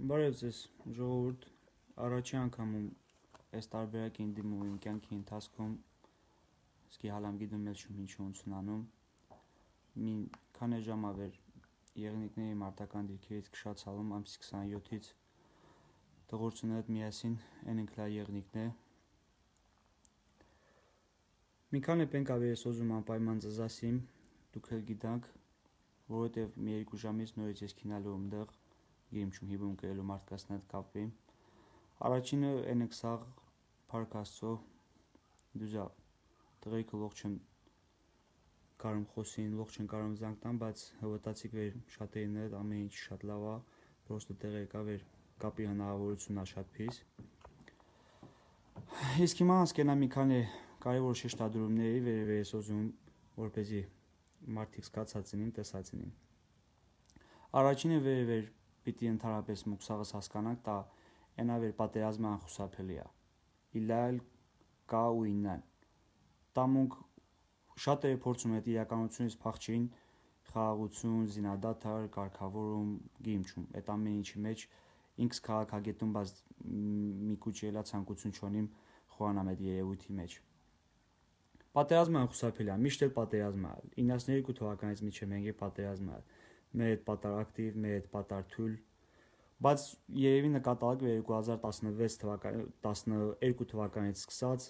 Բարև ձեզ, ժողովուրդ, առաջի անգամ այս տարբերակին դիմում իմ կյանքի ընթացքում սկի հալամ գիտում ես շում ինչու ունցնանում։ Մի քանի ժամ ավեր եղնիկների մարտական դիրքերից կշացալում ամսի 27-ից դղորցուն հետ միասին այն ինքլա եղնիկն է։ Մի քանի պենք ավեր ես ուզում անպայման ծզասիմ, դուք էլ գիտանք, որովհետև մի երկու ժամից նորից ես քինալու ումդեղ երիմչում հիբում կրելու մարդկանց հետ կապի։ Առաջինը NX-աղ Փարքաստո դուզա տղեկը ողջ չեմ կարում խոսին, ողջ չեն կարում զանգ տան, բայց հվտացիկ վեր շատերին հետ ամեն ինչ շատ լավ է, պրոստը տեղ եկա վեր կապի հնարավորությունն է շատ փիս։ Իսկ հիմա հասկենա մի քանի կարևոր շեշտադրումների վերևի ես ուզում որպեսի մարդիկ սկացածին, տեսածին։ Առաջինը վերևեր Պիտի ընդհանրապես մուքսաղս հասկանանք տա ենա վեր պատերազմը անխուսափելի է։ Իլալ կա ու իննան։ Տամունք շատերը փորձում են իրականությունից փախչին խաղաղություն, զինադադար, կարգավորում, գիմչում։ Այդ ամեն ինչի մեջ ինքս քաղաքագետում բաց մի քուչելա ցանկություն չունիմ խոանամ այդ երևույթի մեջ։ Պատերազմը անխուսափելի է, միշտ էլ պատերազմը է։ 92 թվականից միջև մենք է պատերազմը է մեր այդ պատար ակտիվ, մեր այդ պատար թույլ, բայց երևի նկատակ է 2016 թվականի 12 թվականից սկսած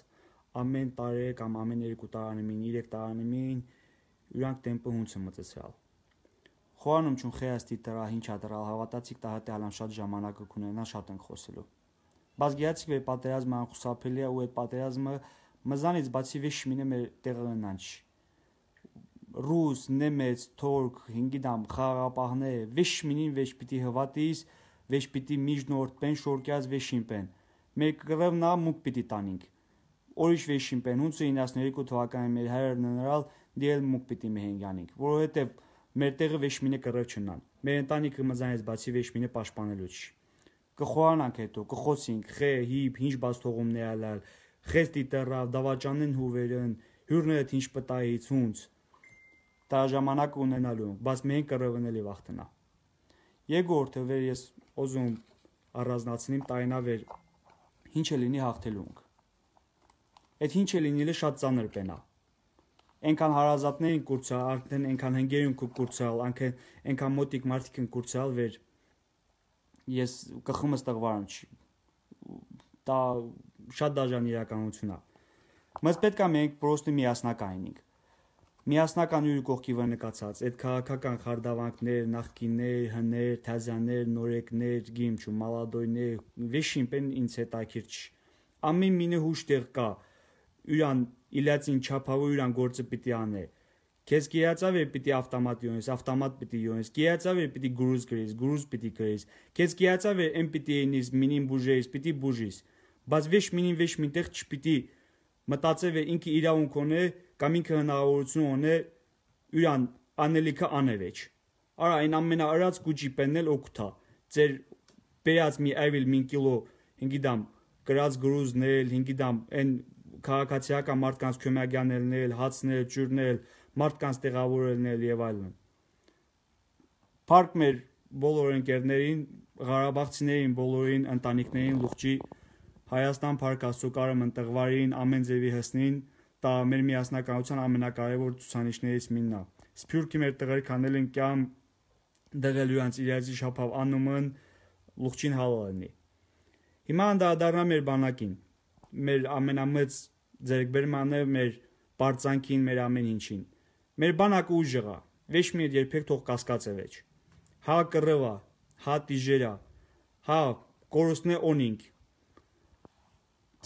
ամեն տարի կամ ամեն երկու տարանեմին, 3 տարանեմին յուրանք տեմպը հունց է մտածալ։ Խորանում ճուն խեաստի դրա ինչա դրա հավատացիկ տահատի հալամ շատ ժամանակը կունենա շատ են խոսելու։ Բայց գիացիկ վեր պատերազմը անխուսափելի է ու այդ պատերազմը մզանից բացի վիշ մինը մեր տեղը ընանչ ռուս, նեմեց, թուրք, հինգիդամ խաղապահները վեշ մինին վեշ պիտի հվատիս, վեշ պիտի միջնորդեն շորկյաց վեշինպեն։ Մեկ գրավ նա մուկ պիտի տանինք։ Օրիշ վեշինպեն 1992 թվականին մեր հայրը նրանալ դիել մուկ պիտի մեհենգանինք, որովհետև մեր տեղը վեշմինը կրավ չնան։ Մեր ընտանիքը մզանից բացի վեշմինը պաշտպանելու չի։ Կխորանանք հետո, կխոսինք, խե, հիփ, ինչ բաց թողումներ ալալ, խես դիտերավ, դավաճանն հուվերն, հյուրները ինչ պտայից հունց դա ժամանակ ունենալու, բայց մենք կռվնելի վախտնա։ Երկրորդը վեր ես օզում առանձնացնիմ տայնավեր ինչ է լինի հաղթելունք։ Այդ ինչ է լինիլը շատ ծանր պենա։ Այնքան հարազատներին կուրցա, արդեն այնքան հնգերուն կու կուրցալ, անքան այնքան մոտիկ մարդիկ են կուրցալ վեր ես կխումս տղվարան չի։ Դա շատ դաժան իրականություն է։ Մենք պետք է մենք պրոստը միասնակ այնինք միասնականյուրի կողքի վրա նկացած այդ քաղաքական խարդավանքներ, նախկիններ, հներ, թազաներ, նորեկներ, գիմչու, մալադոյներ, վեշիմպեն ինձ հետաքրչ։ Ամեն մինը հուշ տեղ կա։ Ուրան իլացին չափավոր ուրան գործը պիտի անե։ Քեզ գիացավ է պիտի ավտոմատ յոնես, ավտոմատ պիտի յոնես, գիացավ է պիտի գրուզ գրես, գրուզ պիտի գրես։ Քեզ գիացավ է ըմ պիտի ենիս մինին բուժես, պիտի բուժիս։ Բայց վեշ մինին վեշ մինտեղ չպիտի մտածև է ինքը իրավունք ունի կամ ինքը հնարավորություն ունե յուրան անելիքը անևեջ։ Արա այն ամենաարած գուջի պեննել օգտա։ Ձեր բերած մի այվել 1 կիլո 5 դամ գրած գրուզնել, 5 դամ այն քաղաքացիական մարդկանց քյոմագյանելնել, հացնել, ջուրնել, մարդկանց տեղավորելնել եւ այլն։ Փարք մեր բոլոր ընկերներին, Ղարաբաղցիներին, բոլորին, ընտանիքներին լուղճի Հայաստան Փարք Աստուկարը մնտղվարին, ամեն ձևի հսնին դա մեր միասնականության ամենակարևոր ցուցանիշներից մինն է։ Սփյուռքի մեր տղերք անել են կյամ դեղել յուրանց իրազի շապավ անումն լուղջին հալալնի։ Հիմա անդադառնա մեր բանակին։ Մեր ամենամեծ ձերբերմանը մեր բարձանքին, մեր ամեն ինչին։ Մեր բանակը ուժեղ է։ Ոչ մի երբեք թող կասկածևեջ։ Հա կռվա, հա տիժերա, հա կորուսնե օնինգ։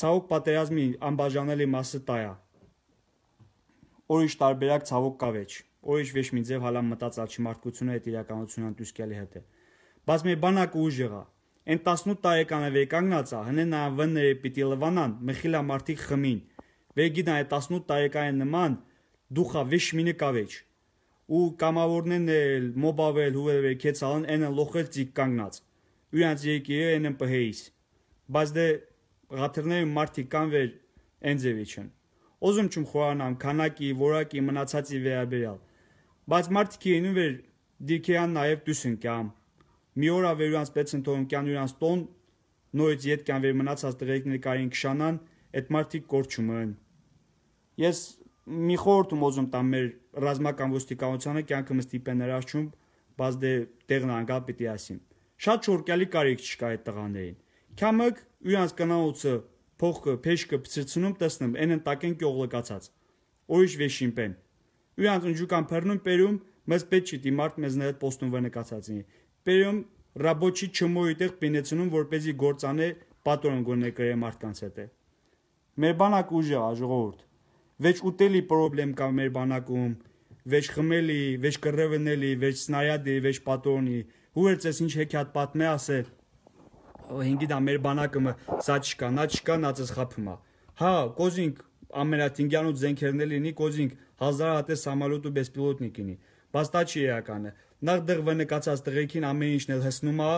Ցավոք պատերազմի անբաժանելի մասը տայա։ Օրիշ տարբերակ ցավոք կավեջ։ Օրիշ վեճ մի ձև հալա մտած աչիմարտկությունը այդ իրականությունը ընտուսկյալի հետ է։ Բայց մի բանակ ուժ եղա։ Այն 18 տարեկանը վերկանգնացա, հնեն անվանները պիտի լվանան, մխիլա մարտիկ խմին։ Վերգիդան այդ 18 տարեկան նման դուխա վեճ մինը կավեջ։ Ու կամավորներն էլ մոբավել հուվել կեցալն այն լոխել ծիկ կանգնած։ Ուրանց եկիրը այն պահեիս։ Բայց դե Ղաթերները մարտի կան վեր Էնձևիչն Ուզում չեմ խորանամ քանակի, որակի մնացածի վերաբերյալ։ Բայց մարդիկ իրեն վեր դիրքեան նաև դուսն կամ։ Մի օր ավերուանց պես ընթորն կյան ուրանց տոն նորից իդ կյան վեր մնացած տղեկներ կարին քշանան, այդ մարդիկ կորչում են։ Ես մի խորտ ուզում տամ մեր ռազմական ոստիկանությանը կյանքը մստիպեն ներաշխում, բայց դե տեղն անգա պիտի ասիմ։ Շատ շորկյալի կարիք չկա այդ տղաներին։ Քամըք ուրանց կնաուցը փողը փեշկը փծեցնում տեսնում են ընտակեն կողլկացած ուրիշ վեշին պեն ուրանց ունջուկան բռնում պերում մեզ պետք չի դիմարտ մեզն հետ պոստում վնկացածին պերում ռաբոչի չմոյի տեղ պինեցնում որպեսի գործանե պատորն գոնե գրե մարդկանց հետ է մեր բանակ ուժը աժողովուրդ վեճ ուտելի պրոբլեմ կա մեր բանակում վեճ խմելի վեճ կռևնելի վեճ սնայադի վեճ պատոնի հուրցես ինչ հեքիաթ պատմե ասել հինգի դա մեր բանակը սա չկա, նա չկա, նա ծս խափում է։ Հա, կոզինք ամենատինգյան ու զենքերն էլ ինի կոզինք հազար հատես համալուտ ու բեսպիլոտնիկ ինի։ Բայց դա չի էականը։ Նախ դղվ նկացած տղեկին ամեն ինչն էլ հսնում է,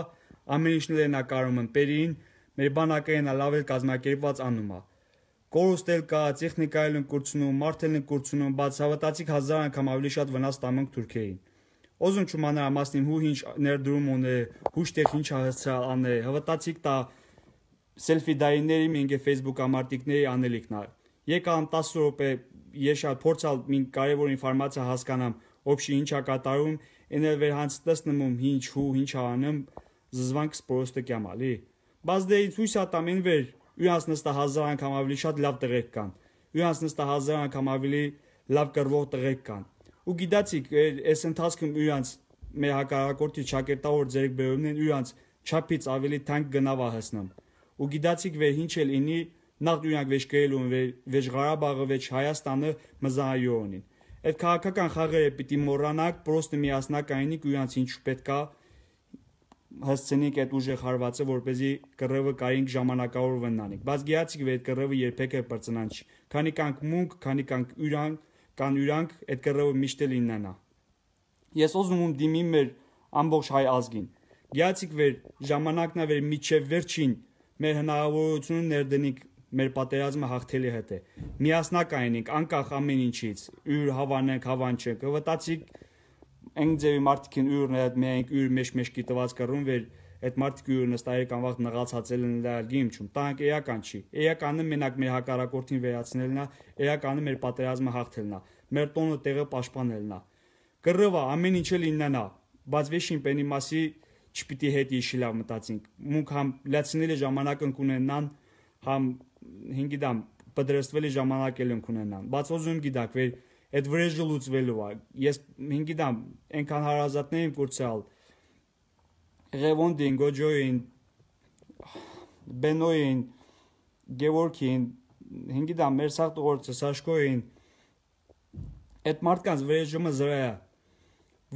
ամեն ինչն էլ նա կարում ընպերին, մեր բանակը նա լավ էլ կազմակերպված անում է։ Կորուստ էլ կա, տեխնիկա էլ են կուրցնում, մարդ էլ են կուրցնում, բայց հավատացիք հազար անգամ ավելի շատ վնաս տամենք Թուրքիային։ Ուզում չումանա ամասնին հու ինչ ներդրում ունե, հուշտեղ ինչ հասցրալ անե, հավատացիք տա սելֆի դայիների մինգե Facebook ամարտիկների անելիքն ա։ Եկան 10 րոպե ես շատ փորձալ մին կարևոր ինֆորմացիա հասկանամ, ոբշի ինչա կատարում, ինը վերհանց տեսնում ինչ հու ինչ անում, զզվանք սպորոստը կյամալի։ Բայց դե ցույց ատամ ինվեր, յուրանց նստա 1000 անգամ ավելի շատ լավ տղեր կան։ Յուրանց նստա 1000 անգամ ավելի լավ կրվող տղեր կան ու գիտացիք այս ընթացքում իրանց մեր հակառակորդի ճակերտավոր ձերբերումներն իրանց չափից ավելի թանկ գնավա հասնում ու գիտացիք վեր ինչ էլ ինի նախ դուրանք վեճ գրելու վեր վեճ Ղարաբաղը վեճ Հայաստանը մզայոնին այդ քաղաքական խաղերը պիտի մոռանանք պրոստը միասնակայինի իրանց ինչ պետքա հասցնենք այդ ուժեղ հարվածը, որ เป զի կռևը կարինք ժամանակավոր վնանենք։ Բայց գիացիկ վեր կռևը երբեք է բրծնանչ։ Քանի կանք մունք, քանի կանք յուրան, կան յուրանք այդ կռևը միշտ էլ իննանա։ Ես ուզում եմ դիմի մեր ամբողջ հայ ազգին։ Գյացիկ վեր ժամանակն է վեր միջև վերջին մեր հնարավորությունը ներդնիկ մեր պատերազմը հաղթելի հետ է։ Միասնակայինինք անկախ ամեն ինչից, յուր հավանենք, հավանչենք, վտացիկ ընդ ձեւի մարդիկին յուրն հետ մենք յուր մեջ մեջ գիտված կռում վեր մեր այդ մարդիկ ուրը նստայր կամ վաղ նղացածել են լալգի իմչում տանք էական չի էականը մենակ մեր հակառակորդին վերացնելն է էականը մեր պատերազմը հաղթելն է մեր տոնը տեղը պաշտպանելն է գրվա ամեն ինչը լիննանա բայց վեշին պենի մասի չպիտի հետ իշիլավ մտածինք մունք համ լացիների ժամանակ ընկունենան համ հինգի դամ պատրաստվելի ժամանակ էլ ընկունենան բայց ոզում գիտակ վեր այդ վրեժը լուծվելու է ես հինգի դամ այնքան հարազատներին կուրցալ Ղևոնդին, Գոջոյին, Բենոյին, Գևորգին, հինգի դա Մերսախ Տողորցը, Սաշկոյին այդ մարդկանց վրեժումը զրա է։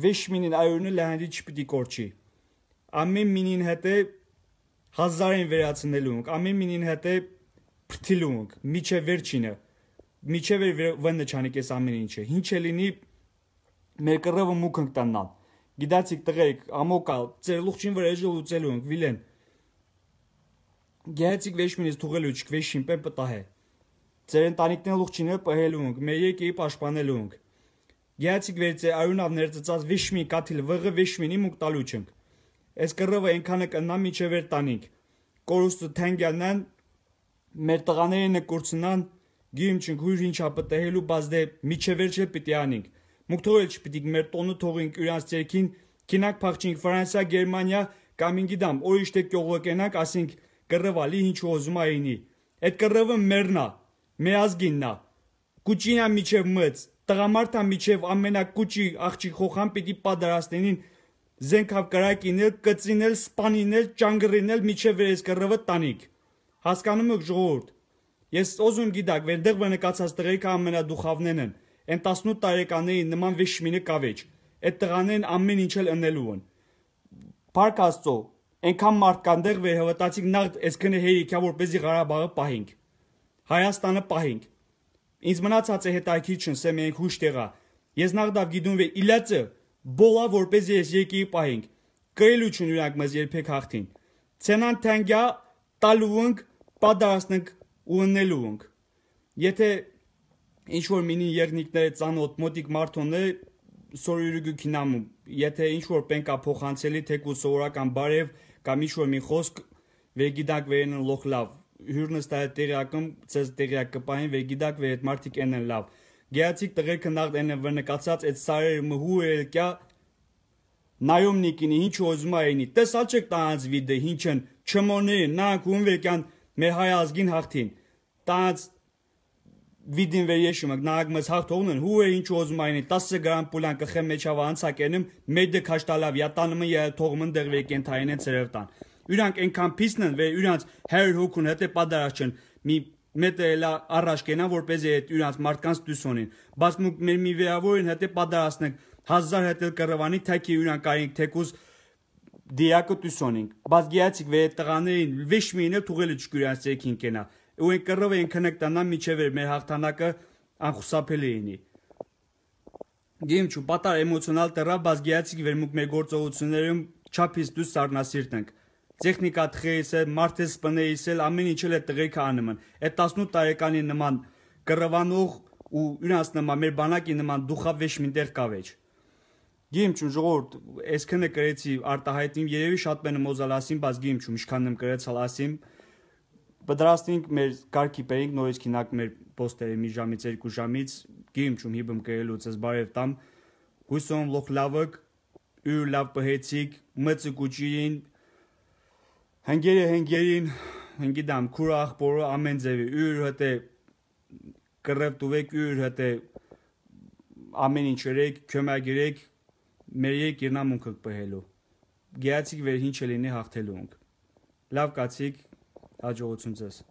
Վիշ մինին այուրնը լահանդի չպիտի կորչի։ Ամեն մինին հետ է հազարին վերացնելու ենք, ամեն մինին հետ է պրթիլու ենք, միջե վերջինը, միջե վեր վնը չանիք ես ամեն ինչը, հինչ է լինի մեր կրվը մուք ենք տաննան։ Գիտացիք տղերք, ամոկա, ձեր լուղջին վրա էժը ուծելու ենք, վիլեն։ Գիհացիկ վեշ մինից թողելու չք, վեշ շիմպե պտահ է։ Ձեր ընտանիքն լուղջինը պահելու ենք, մեր եկեի պաշտպանելու ենք։ Գիհացիկ վերցե արյունավ ներծծած վեշմի կաթիլ վղը վեշմինի մուկ տալու չենք։ Այս կռովը այնքանը կնա միջև էր տանիք։ Կորուստը թանգյանն մեր տղաները նկուրցնան գիմչնք հույր ինչա պտահելու բազդե միջևերջը պիտի անինք։ Մուք թողել չպիտի մեր տոնը թողենք իրանց ձերքին, քինակ փախչենք Ֆրանսիա, Գերմանիա կամ ինգիդամ, օրիշտ է կողը կենանք, ասենք կռվալի ինչ ուզում այնի։ Այդ կռվը մեռնա, մեր ազգիննա։ Կուճինա միջև մծ, տղամարդա միջև ամենակուճի աղջիկ խոխան պիտի պատրաստենին զենքավ կրակինել, կծինել, սպանինել, ճանգռինել միջև այս կռվը տանիք։ Հասկանում եք ժողովուրդ։ Ես օզում գիտակ, վերդեղ վնկացած տղերքը ամենադուխավներն են։ Են 18 տարեկանների նման վիշմինը կավեջ։ Այդ տղաներն ամեն ինչ էլ ընելու են։ Փարք Աստծո, Ենքան մարդկանտեղ վերհավատացիք նախ այսքանը հերիքա որպեսի Ղարաբաղը պահենք։ Հայաստանը պահենք։ Ինձ մնացած է հետաքրքրություն, սա մենք հույս տեղա։ Ես նախ դավ գիտում վե իլացը բոլա որպեսի ես եկի պահենք։ Կրելություն ուրակ մեզ երբեք հաղթին։ Ցենան թանգյա տալուունք, պատրաստենք ունելուունք։ Եթե ինչ որ մինի երնիկները ծանոթ մոտիկ մարտոններ սորյուրուգու կինամու եթե ինչ որ պենկա փոխանցելի թեկու սովորական բարև կամ ինչ որ մի խոսք վերգիդակ վերեն լոխ լավ հյուրնս տա տեղակում ցես տեղակ կպային վերգիդակ վեր այդ մարտիկ ենն լավ գեացիկ տղեր քննախտ ենն վնկացած այդ սարեր մհու էլկյա նայումնիկինի ինչ ոզմա այնի տեսալ չեք տանց վիդե ինչ են չմոներ նա կում վեկան մեր հայ ազգին հաղթին տանց վիդին վեր եշում նարագ մեզ հաղթ օգնեն հու է ինչ ուզում այնի 10 գրամ պուլան կխեմ մեջավ անցակենում մեդը քաշտալավ յատանումը յա թողմն դեղ վեր կենթայինեն ծերևտան իրանք այնքան փիսն են վեր իրանք հեր հոգուն հետ է պատրաստ չեն մի մետը էլա առաջ կենան որպեսզի այդ իրանք մարդկանց դուսոնին բաց մեր մի վերավորին հետ է պատրաստենք 1000 հետ էլ կռվանի թակի իրանք այնք թեկուզ դիակո դուսոնին բաց գիացիկ վեր տղաներին վիշմինը թողել չկյուրանց երկին կենա ու են կռով են քննկտանան միջև էր մեր հաղթանակը անխուսափելի լինի։ Գիմչու պատար էմոցիոնալ տերա բաց գիացիկ վերմուկ մեր գործողություններում չափից դուս սառնասիրտ ենք։ Տեխնիկա թխեից է, մարդես սպնեից է, ամեն ինչ էլ է տղեկա անմն։ Այդ 18 տարեկանի նման կռվանող ու յունաս նման մեր բանակի նման դուխավեշ մինտեղ կավեջ։ Գիմչուն ժողովուրդ, այսքանը գրեցի արտահայտիմ, երևի շատ մեն մոզալասին, բայց գիմչու միշքանն եմ գրեցալ ասիմ, Պատրաստենք մեր կարգի բերենք նորից քինակ մեր պոստերը մի ժամից երկու ժամից գիմ չում հիբում կերելուց ես բարև տամ հույսում լոխ լավըք ու լավ պահեցիկ մծը կուջին հանգերը հանգերին հնգիդամ քուր ախբորը ամեն ձևի ու հտե կրև տուվեք ու հտե ամեն ինչ երեք քյոմագերեք մեր երկ իրնամունքը պահելու գիացիկ վեր հինչ լինի հաղթելուոնք լավ կացիկ Հաջողություն ձեզ։